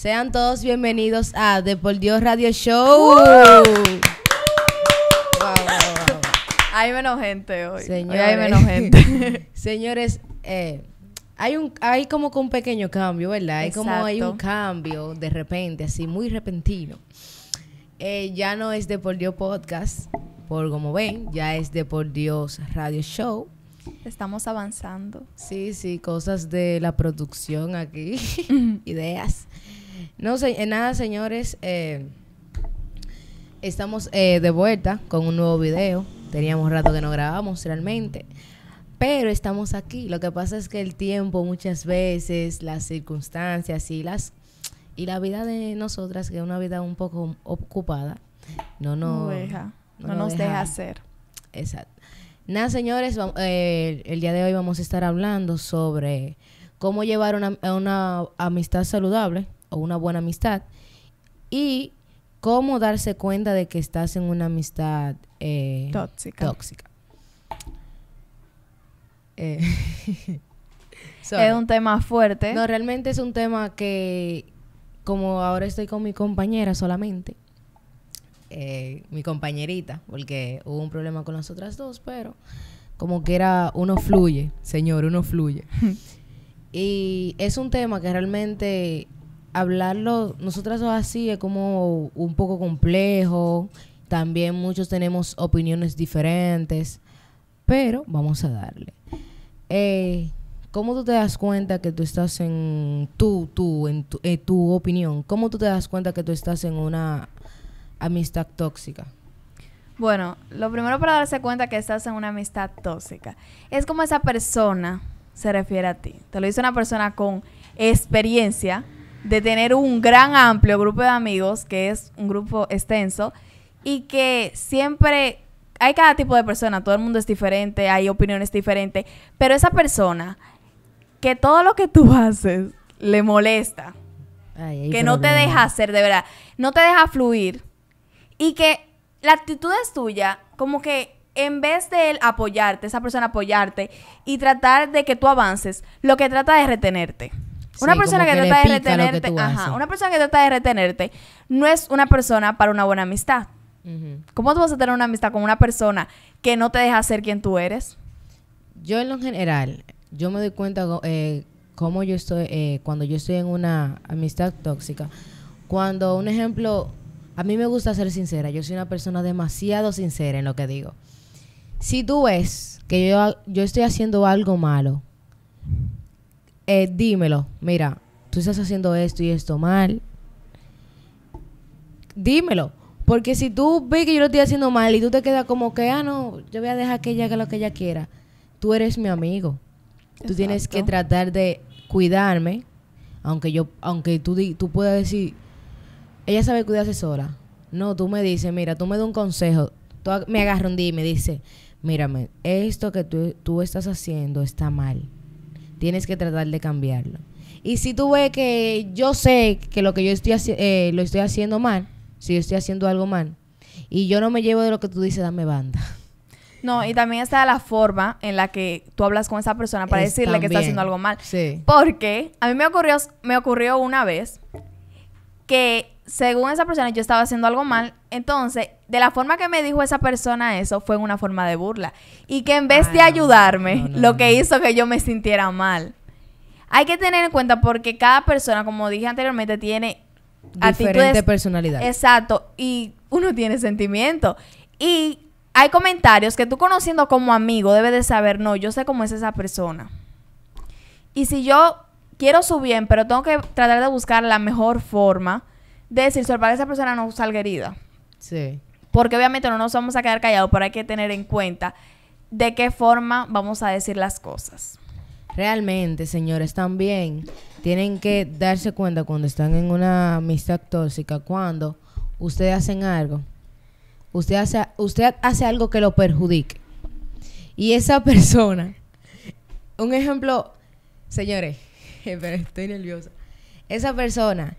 Sean todos bienvenidos a De Por Dios Radio Show. Hay menos gente hoy. Señores, hay menos gente. señores, eh, hay un hay como que un pequeño cambio, ¿verdad? Hay como hay un cambio de repente, así muy repentino. Eh, ya no es de Por Dios Podcast, por como ven, ya es de Por Dios Radio Show. Estamos avanzando. Sí, sí, cosas de la producción aquí, ideas. No, sé, eh, nada, señores. Eh, estamos eh, de vuelta con un nuevo video. Teníamos rato que no grabamos realmente. Pero estamos aquí. Lo que pasa es que el tiempo muchas veces, las circunstancias y las y la vida de nosotras, que es una vida un poco ocupada, no, deja, no, nos deja. hacer. Exacto. Nada, señores, el día de hoy vamos a estar hablando sobre cómo llevar una, una amistad saludable o una buena amistad y cómo darse cuenta de que estás en una amistad eh, tóxica. tóxica. Eh, es un tema fuerte. No, realmente es un tema que, como ahora estoy con mi compañera solamente, eh, mi compañerita, porque hubo un problema con las otras dos, pero como que era, uno fluye, señor, uno fluye. y es un tema que realmente hablarlo, nosotras así es como un poco complejo, también muchos tenemos opiniones diferentes, pero vamos a darle. Eh, ¿Cómo tú te das cuenta que tú estás en tú, tú, en tu, eh, tu opinión? ¿Cómo tú te das cuenta que tú estás en una amistad tóxica? Bueno, lo primero para darse cuenta que estás en una amistad tóxica es como esa persona se refiere a ti. Te lo dice una persona con experiencia, de tener un gran amplio grupo de amigos, que es un grupo extenso, y que siempre hay cada tipo de persona, todo el mundo es diferente, hay opiniones diferentes, pero esa persona que todo lo que tú haces le molesta, que no te deja hacer, de verdad, no te deja fluir, y que la actitud es tuya, como que en vez de él apoyarte, esa persona apoyarte y tratar de que tú avances, lo que trata es retenerte. Una persona que, trata de retenerte, una persona que trata de no es una persona para una buena amistad. ¿Cómo tú vas a tener una amistad con una persona que no te deja ser quien tú eres? Yo en lo general, yo me doy cuenta eh, cómo yo estoy eh, cuando yo estoy en una amistad tóxica. Cuando un ejemplo, a mí me gusta ser sincera, yo soy una persona demasiado sincera en lo que digo. Si tú ves que yo, yo estoy haciendo algo malo, eh, dímelo, mira, tú estás haciendo esto y esto mal. Dímelo. Porque si tú ves que yo lo estoy haciendo mal y tú te quedas como que, ah, no, yo voy a dejar que ella haga lo que ella quiera, tú eres mi amigo. Tú tienes que tratar de cuidarme, aunque yo, aunque tú, tú puedas decir, ella sabe cuidarse sola. No, tú me dices, mira, tú me das un consejo, tú me agarras un día y me dices, mírame, esto que tú, tú estás haciendo está mal tienes que tratar de cambiarlo. Y si tú ves que yo sé que lo que yo estoy, eh, lo estoy haciendo mal, si yo estoy haciendo algo mal, y yo no me llevo de lo que tú dices, dame banda. No, y también está la forma en la que tú hablas con esa persona para decirle que está haciendo algo mal. Sí. Porque a mí me ocurrió, me ocurrió una vez que según esa persona, yo estaba haciendo algo mal. Entonces, de la forma que me dijo esa persona eso, fue una forma de burla. Y que en vez de ah, ayudarme, lo que hizo que yo me sintiera mal. Hay que tener en cuenta porque cada persona, como dije anteriormente, tiene diferente personalidad. Exacto. Y uno tiene sentimiento. Y hay comentarios que tú conociendo como amigo debes de saber, no, yo sé cómo es esa persona. Y si yo quiero su bien, pero tengo que tratar de buscar la mejor forma de decir, para esa persona no salga herida. Sí. Porque obviamente no nos vamos a quedar callados, pero hay que tener en cuenta de qué forma vamos a decir las cosas. Realmente, señores, también tienen que darse cuenta cuando están en una amistad tóxica, cuando ustedes hacen algo, usted hace, usted hace algo que lo perjudique. Y esa persona, un ejemplo, señores, pero estoy nerviosa. Esa persona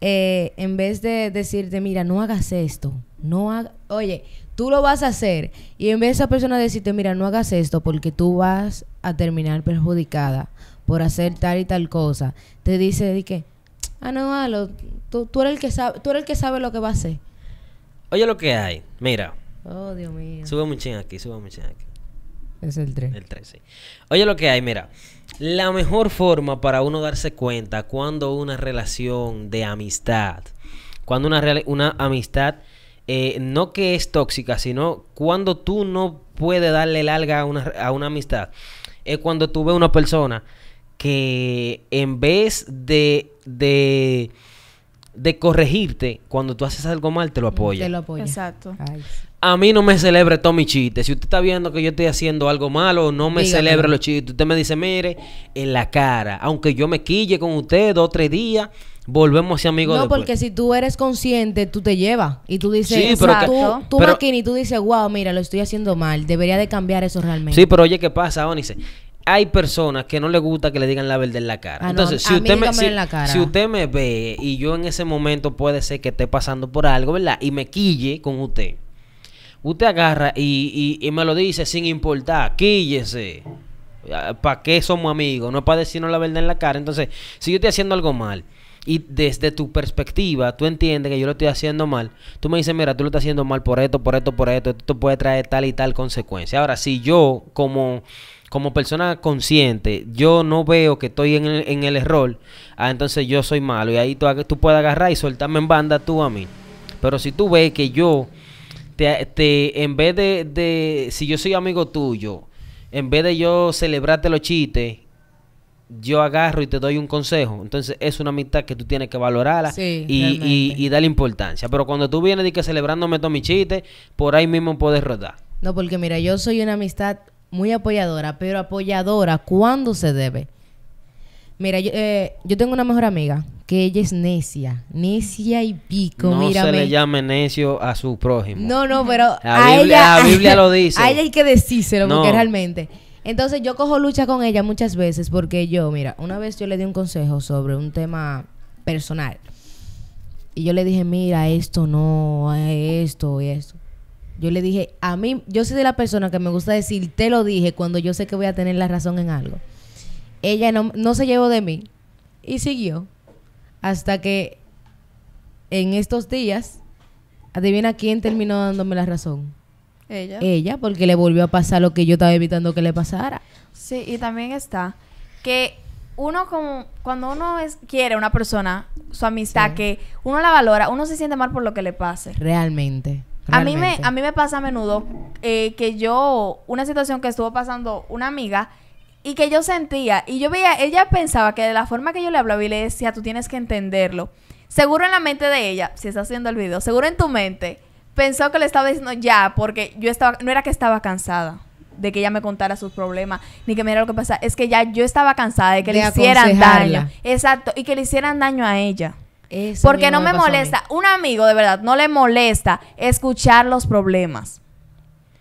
eh, en vez de decirte, mira, no hagas esto, no hagas, oye, tú lo vas a hacer, y en vez de esa persona decirte, mira, no hagas esto porque tú vas a terminar perjudicada por hacer tal y tal cosa, te dice di que, ah, no, tú, eres el que sabe, tú el que sabe lo que va a hacer. Oye lo que hay, mira. Oh, Sube un aquí, sube aquí. Es el 3. El sí Oye lo que hay, mira. La mejor forma para uno darse cuenta cuando una relación de amistad, cuando una, una amistad, eh, no que es tóxica, sino cuando tú no puedes darle el alga a una amistad, es cuando tú ves una persona que en vez de, de de corregirte cuando tú haces algo mal, te lo apoya. Te lo apoya. Exacto. A mí no me celebre todo mi chiste. Si usted está viendo que yo estoy haciendo algo malo, no me celebra los chistes. Usted me dice, mire, en la cara. Aunque yo me quille con usted dos o tres días, volvemos a ser amigos. No, porque si tú eres consciente, tú te llevas. Y tú dices, sí, tú, tú y tú dices, wow, mira, lo estoy haciendo mal. Debería de cambiar eso realmente. Sí, pero oye, ¿qué pasa, Onice? hay personas que no les gusta que le digan la verdad en la cara. Ah, Entonces, si, usted me, ve y yo en ese momento puede ser que esté pasando por algo, ¿verdad? Y me quille con usted. Usted agarra y, y, y me lo dice sin importar, quíllese. Ah, ¿Para qué somos amigos? No es para decirnos la verdad en la cara. Entonces, si yo estoy haciendo algo mal y desde tu perspectiva tú entiendes que yo lo estoy haciendo mal, tú me dices, mira, tú lo estás haciendo mal por esto, por esto, por esto, esto puede traer tal y tal consecuencia. Ahora, si yo como, como persona consciente, yo no veo que estoy en el, en error, ah, entonces yo soy malo y ahí tú, tú puedes agarrar y soltarme en banda tú a mí. Pero si tú ves que yo, te, en vez de, de, si yo soy amigo tuyo, en vez de yo celebrarte los chistes, yo agarro y te doy un consejo. Entonces es una amistad que tú tienes que valorarla y, darle importancia. Pero cuando tú vienes y que celebrándome todo mi chiste, por ahí mismo puedes rodar. No, porque mira, yo soy una amistad muy apoyadora, pero apoyadora cuando se debe. Mira, yo, eh, tengo una mejor amiga que ella es necia, necia y pico. No se le llame necio a su prójimo. No, no, pero la a Biblia, ella, la Biblia lo dice. A hay que decírselo porque realmente entonces yo cojo lucha con ella muchas veces porque yo, mira, una vez yo le di un consejo sobre un tema personal. Y yo le dije, mira, esto no, eh, esto y esto. Yo le dije, a mí, yo soy de la persona que me gusta decir, te lo dije cuando yo sé que voy a tener la razón en algo. Ella no, no se llevó de mí y siguió hasta que en estos días, adivina quién terminó dándome la razón. Ella. Ella, porque le volvió a pasar lo que yo estaba evitando que le pasara. Sí, y también está que uno como cuando uno quiere quiere una persona, su amistad que uno la valora, uno se siente mal por lo que le pase. Realmente. A mí me a mí me pasa a menudo eh, que yo una situación que estuvo pasando una amiga y que yo sentía y yo veía ella pensaba que de la forma que yo le hablaba y le decía tú tienes que entenderlo. Seguro en la mente de ella, si está haciendo el video, seguro en tu mente pensó que le estaba diciendo ya, porque yo estaba, no era que estaba cansada de que ella me contara sus problemas, ni que mira lo que pasaba. es que ya yo estaba cansada de que le hicieran daño. Exacto, y que le hicieran daño a ella. Eso porque no me, molesta, un amigo de verdad, no le molesta escuchar los problemas.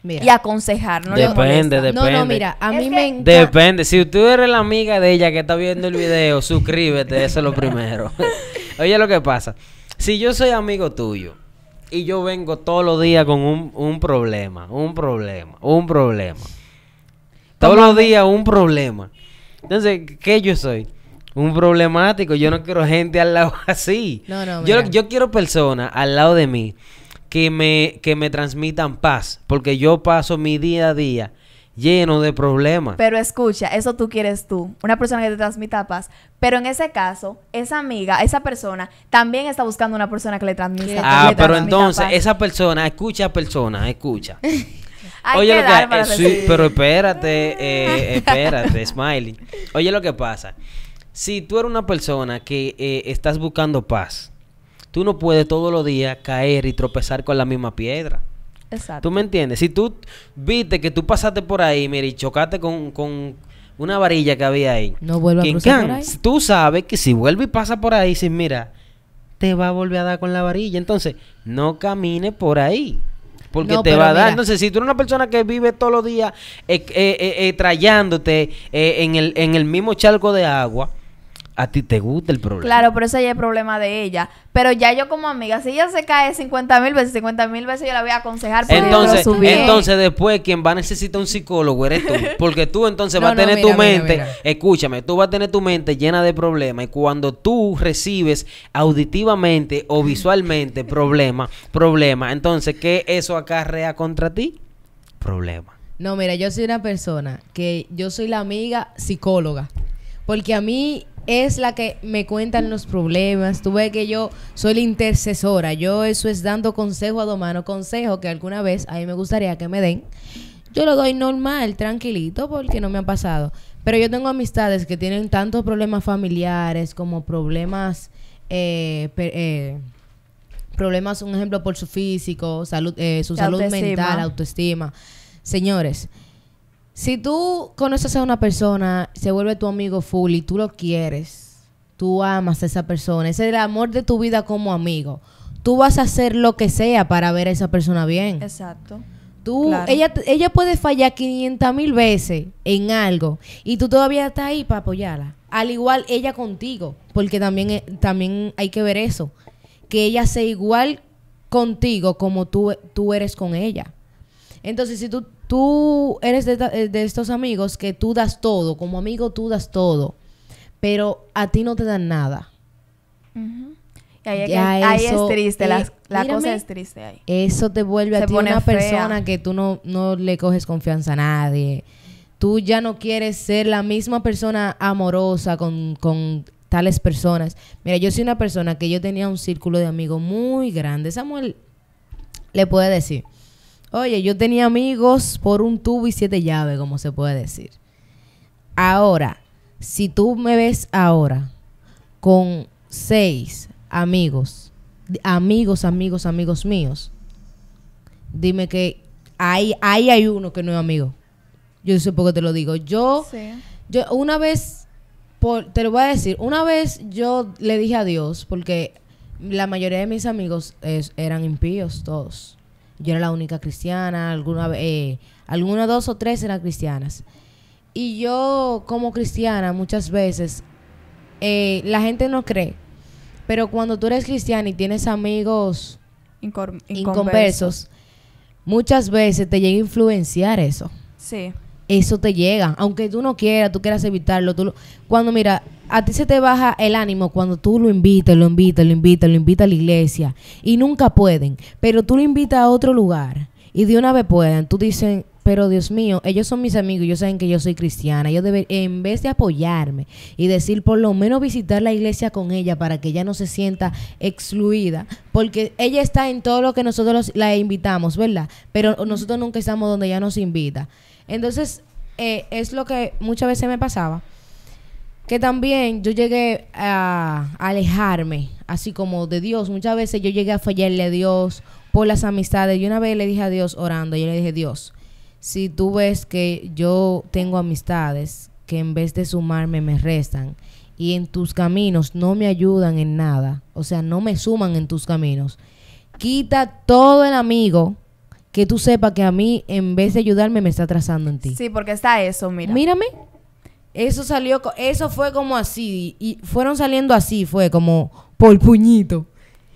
Mira. y aconsejar. No depende, depende. No, no, mira, a mí me encanta. Depende. Si tú eres la amiga de ella que está viendo el video, suscríbete, eso es lo primero. Oye, lo que pasa. Si yo soy amigo tuyo y yo vengo todos los días con un, problema, un problema, un problema. Todos los días un problema. Entonces, ¿qué yo soy? Un problemático. Yo no quiero gente al lado así. yo, yo quiero personas al lado de mí que me, que me transmitan paz. Porque yo paso mi día a día lleno de problemas. Pero escucha, eso tú quieres tú, una persona que te transmita paz. Pero en ese caso, esa amiga, esa persona, también está buscando una persona que le transmita, ah, Ah, pero entonces, esa persona, escucha a persona, escucha. Oye, lo que, eh, sí, pero espérate, eh, espérate, Smiley. Oye, lo que pasa. Si tú eres una persona que eh, estás buscando paz, tú no puedes todos los días caer y tropezar con la misma piedra. Exacto. ¿Tú me entiendes? Si tú viste que tú pasaste por ahí, mira, y chocaste con, una varilla que había ahí. No vuelve a cruzar Tú sabes que si vuelve y pasa por ahí, si mira, te va a volver a dar con la varilla. Entonces, no camine por ahí. Porque te va a dar. Entonces, si tú eres una persona que vive todos los días eh, eh, eh, eh trayándote en, el, en el mismo charco de agua, a ti te gusta el problema. Claro, pero ese ya es el problema de ella. Pero ya yo como amiga, si ella se cae 50 mil veces, 50 mil veces yo la voy a aconsejar. entonces, entonces después quien va a necesitar un psicólogo eres tú. Porque tú entonces vas a tener tu mente, escúchame, tú vas a tener tu mente llena de problemas. Y cuando tú recibes auditivamente o visualmente problemas, problemas. entonces, ¿qué eso acarrea contra ti? Problema. No, mira, yo soy una persona que yo soy la amiga psicóloga. Porque a mí es la que me cuentan los problemas. Tú ves que yo soy la intercesora. Yo eso es dando consejo a domano, consejo que alguna vez a mí me gustaría que me den. Yo lo doy normal, tranquilito, porque no me ha pasado. Pero yo tengo amistades que tienen tantos problemas familiares como problemas... Eh, eh, problemas, un ejemplo, por su físico, salud, eh, su salud mental, autoestima. Señores, si tú conoces a una persona, se vuelve tu amigo full y tú lo quieres, tú amas a esa persona, es el amor de tu vida como amigo. Tú vas a hacer lo que sea para ver a esa persona bien. Exacto. Tú, ella, ella puede fallar 500 mil veces en algo y tú todavía estás ahí para apoyarla. Al igual ella contigo, porque también, e, también hay que ver eso. Que ella sea igual contigo como tú, tú eres con ella. Entonces, si tú, tú eres eh, de, estos amigos que tú das todo, como amigo tú das todo, pero a ti no te dan nada. y ahí, es triste, la, cosa es triste ahí. Eso te vuelve a ti una persona que tú no, le coges confianza a nadie. Tú ya no quieres ser la misma persona amorosa con, con tales personas. Mira, yo soy una persona que yo tenía un círculo de amigos muy grande. Samuel le puede decir. Oye, yo tenía amigos por un tubo y siete llaves, como se puede decir. Ahora, si tú me ves ahora con seis amigos, amigos, amigos, amigos míos, dime que ahí, ahí hay uno que no es amigo. Yo sé por qué te lo digo. Yo, yo una vez, por, te lo voy a decir, una vez yo le dije a Dios porque la mayoría de mis amigos eran impíos todos. Yo era la única cristiana, alguna, eh, dos o tres eran cristianas. Y yo como cristiana muchas veces, eh, la gente no cree, pero cuando tú eres cristiana y tienes amigos inconversos, muchas veces te llega a influenciar eso. Sí eso te llega. Aunque tú no quieras, tú quieras evitarlo. Tú Cuando mira, a ti se te baja el ánimo cuando tú lo invitas, lo invitas, lo invitas, lo invitas a la iglesia. Y nunca pueden. Pero tú lo invitas a otro lugar. Y de una vez pueden. Tú dicen, pero Dios mío, ellos son mis amigos, ellos saben que yo soy cristiana. Ellos deben, en vez de apoyarme y decir, por lo menos visitar la iglesia con ella para que ella no se sienta excluida, porque ella está en todo lo que nosotros la invitamos, ¿verdad? Pero nosotros nunca estamos donde ella nos invita. Entonces, eh, es lo que muchas veces me pasaba. Que también yo llegué a alejarme, así como de Dios. Muchas veces yo llegué a fallarle a Dios por las amistades. Y una vez le dije a Dios orando, yo le dije, Dios, si tú ves que yo tengo amistades que en vez de sumarme me restan y en tus caminos no me ayudan en nada, o sea, no me suman en tus caminos, quita todo el amigo que tú sepas que a mí, en vez de ayudarme, me está trazando en ti. Sí, porque está eso, mira. Mírame. Eso salió, eso fue como así. Y fueron saliendo así, fue como por puñito.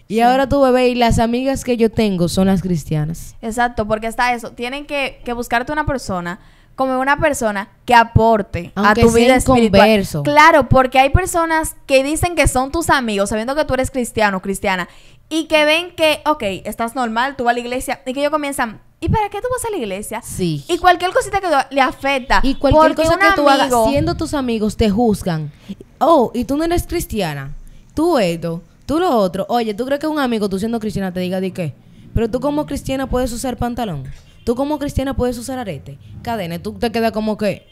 Y ahora tu bebé y las amigas que yo tengo son las cristianas. Exacto, porque está eso. Tienen que, que buscarte una persona como una persona que aporte a tu vida espiritual. Converso. Claro, porque hay personas que dicen que son tus amigos, sabiendo que tú eres cristiano, cristiana, y que ven que, ok, estás normal, tú vas a la iglesia, y que ellos comienzan, ¿y para qué tú vas a la iglesia? Sí. Y cualquier cosita que le afecta. Y cualquier cosa que tú hagas, siendo tus amigos, te juzgan. Oh, y tú no eres cristiana. Tú esto, tú lo otro. Oye, ¿tú crees que un amigo, tú siendo cristiana, te diga de qué? Pero tú como cristiana puedes usar pantalón. Tú como cristiana puedes usar arete, cadena. Tú te quedas como que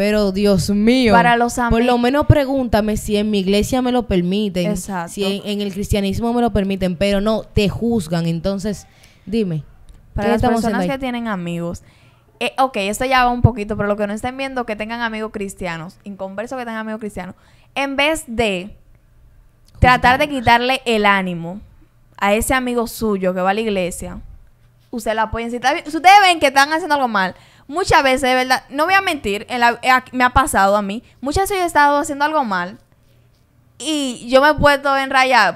pero Dios mío, para los por lo menos pregúntame si en mi iglesia me lo permiten, Exacto. si en, el cristianismo me lo permiten, pero no, te juzgan. Entonces, dime. Para las personas que tienen amigos, eh, ok, esto ya va un poquito, pero lo que no estén viendo, que tengan amigos cristianos, converso que tengan amigos cristianos, en vez de tratar de quitarle el ánimo a ese amigo suyo que va a la iglesia, usted la apoya. Si, si ustedes ven que están haciendo algo mal, muchas veces, de verdad, no voy a mentir, eh, me ha pasado a mí, muchas veces he estado haciendo algo mal y yo me he puesto en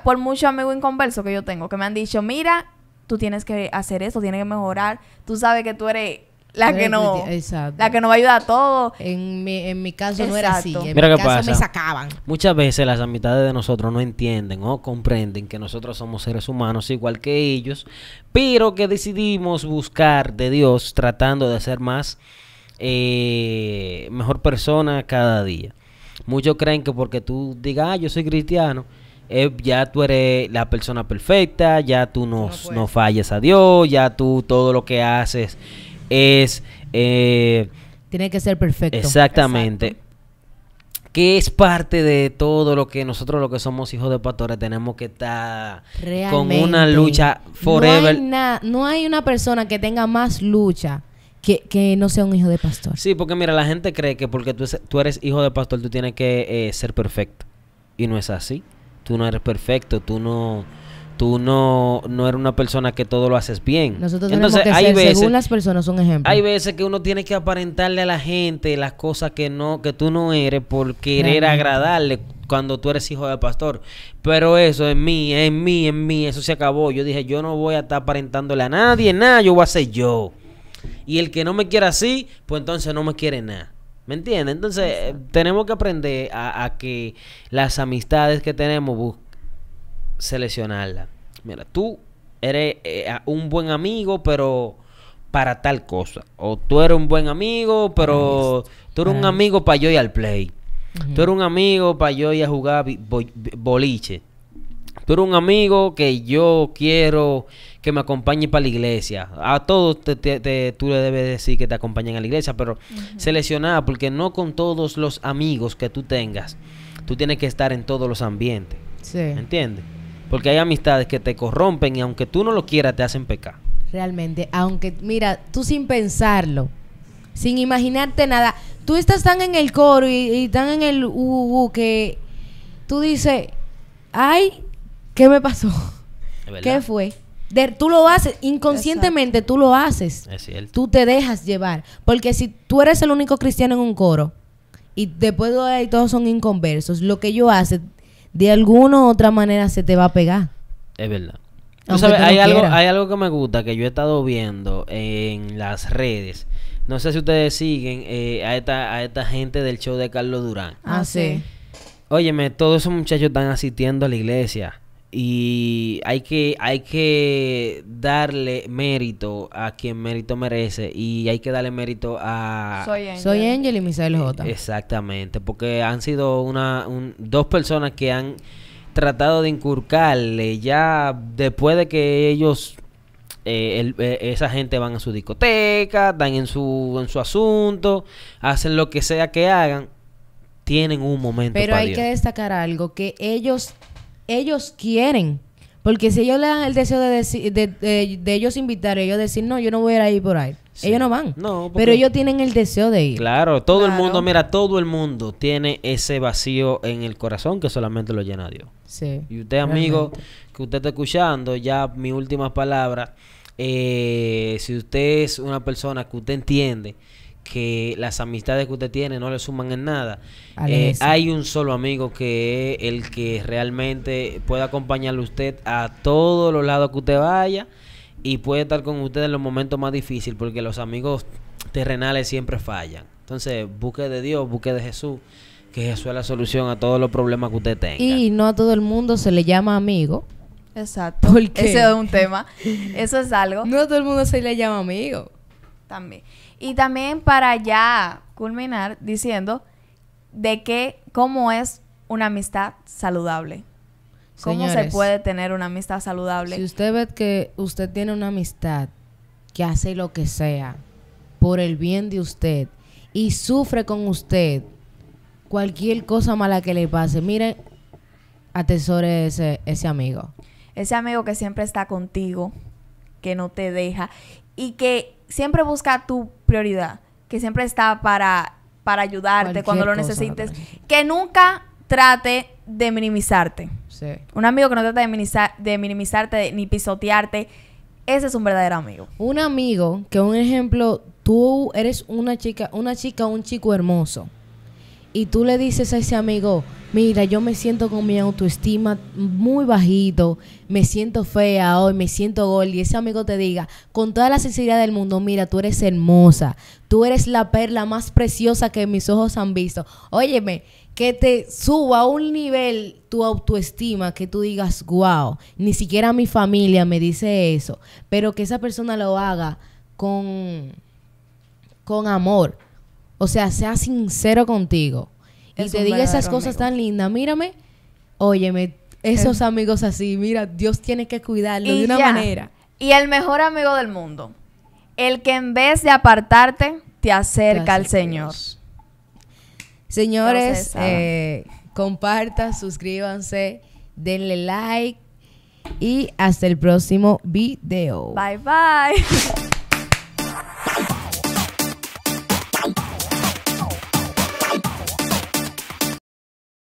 por muchos amigos inconversos que yo tengo, que me han dicho, mira, tú tienes que hacer esto, tienes que mejorar, tú sabes que tú eres la que no Exacto. la que no va a ayudar a todo en mi, en mi caso no era así en Mira mi qué caso me sacaban muchas veces las amistades de nosotros no entienden o comprenden que nosotros somos seres humanos igual que ellos pero que decidimos buscar de Dios tratando de ser más eh, mejor persona cada día muchos creen que porque tú digas ah, yo soy cristiano eh, ya tú eres la persona perfecta, ya tú no, no, a Dios, ya tú todo lo que haces es... Eh, Tiene que ser perfecto. Exactamente. que es parte de todo lo que nosotros, lo que somos hijos de pastores, tenemos que estar con una lucha forever. No hay, no hay, una persona que tenga más lucha que, no sea un hijo de pastor. Sí, porque mira, la gente cree que porque tú, tú eres hijo de pastor, tú tienes que eh, ser perfecto. Y no es así. Tú no eres perfecto, tú no tú no, no eres una persona que todo lo haces bien. Nosotros tenemos que hay ser, según las personas, son ejemplo. Hay veces que uno tiene que aparentarle a la gente las cosas que no que tú no eres por querer agradarle cuando tú eres hijo del pastor. Pero eso en mí, en mí, en mí, eso se acabó. Yo dije, yo no voy a estar aparentándole a nadie, nada, yo voy a ser yo. Y el que no me quiera así, pues entonces no me quiere nada. ¿Me entiendes? Entonces, tenemos que aprender a, que las amistades que tenemos seleccionarla. Mira, tú eres eh, un buen amigo, pero para tal cosa. O tú eres un buen amigo, pero tú eres un amigo para yo ir al play. Tú eres un amigo para yo ir a jugar boliche. Tú eres un amigo que yo quiero que me acompañe para la iglesia. A todos te, tú le debes decir que te acompañen a la iglesia, pero seleccionada, porque no con todos los amigos que tú tengas, tú tienes que estar en todos los ambientes. Sí. ¿Entiendes? Porque hay amistades que te corrompen y aunque tú no lo quieras, te hacen pecar. Realmente, aunque, mira, tú sin pensarlo, sin imaginarte nada, tú estás tan en el coro y, tan en el uh, que tú dices, ay, ¿qué me pasó? ¿Qué fue? tú lo haces, inconscientemente tú lo haces. Tú te dejas llevar. Porque si tú eres el único cristiano en un coro y después de ahí todos son inconversos, lo que yo hace, de alguna u otra manera se te va a pegar. Es verdad. sabes, hay, algo, hay algo que me gusta que yo he estado viendo en las redes. No sé si ustedes siguen eh, a, esta, a esta gente del show de Carlos Durán. Ah, ah sí. Óyeme, todos esos muchachos están asistiendo a la iglesia. Y hay que, hay que darle mérito a quien mérito merece y hay que darle mérito a... Soy Angel, Soy y Misael J. Exactamente, porque han sido una, dos personas que han tratado de inculcarle ya después de que ellos... Eh, eh, esa gente van a su discoteca, dan en su, en su asunto, hacen lo que sea que hagan, tienen un momento. Pero hay que destacar algo, que ellos ellos quieren. Porque si ellos le dan el deseo de, de, ellos invitar, ellos decir, no, yo no voy a ir por ahí. Ellos no van. No, Pero ellos tienen el deseo de ir. Claro, todo el mundo, mira, todo el mundo tiene ese vacío en el corazón que solamente lo llena Dios. Y usted, amigo, que usted está escuchando, ya mi última palabra, eh, si usted es una persona que usted entiende que las amistades que usted tiene no le suman en nada. Eh, hay un solo amigo que es el que realmente puede acompañarle usted a todos los lados que usted vaya y puede estar con usted en los momentos más difíciles porque los amigos terrenales siempre fallan. Entonces, busque de Dios, busque de Jesús, que Jesús es la solución a todos los problemas que usted tenga. Y no a todo el mundo se le llama amigo. Exacto. Porque Ese es un tema. Eso es algo. No a todo el mundo se le llama amigo. También. Y también para ya culminar diciendo de qué cómo es una amistad saludable. ¿Cómo se puede tener una amistad saludable? Si usted ve que usted tiene una amistad que hace lo que sea por el bien de usted y sufre con usted cualquier cosa mala que le pase, mire, atesore ese, ese amigo. Ese amigo que siempre está contigo, que no te deja y que siempre busca tu prioridad, que siempre está para, para ayudarte cuando lo necesites, que nunca trate de minimizarte. Un amigo que no trata de, de minimizarte ni pisotearte, ese es un verdadero amigo. Un amigo que, un ejemplo, tú eres una chica, una chica, un chico hermoso y tú le dices a ese amigo, mira, yo me siento con mi autoestima muy bajito, me siento fea hoy, me siento gol, y ese amigo te diga, con toda la sinceridad del mundo, mira, tú eres hermosa, tú eres la perla más preciosa que mis ojos han visto. Óyeme, que te suba a un nivel tu autoestima, que tú digas, wow, ni siquiera mi familia me dice eso, pero que esa persona lo haga con, con amor o sea, sea sincero contigo. y te diga esas cosas tan lindas. Mírame, óyeme, esos amigos así, mira, Dios tiene que cuidarlo de una manera. Y el mejor amigo del mundo. El que en vez de apartarte, te acerca al Señor. Señores, eh, compartan, suscríbanse, denle like y hasta el próximo video. Bye bye.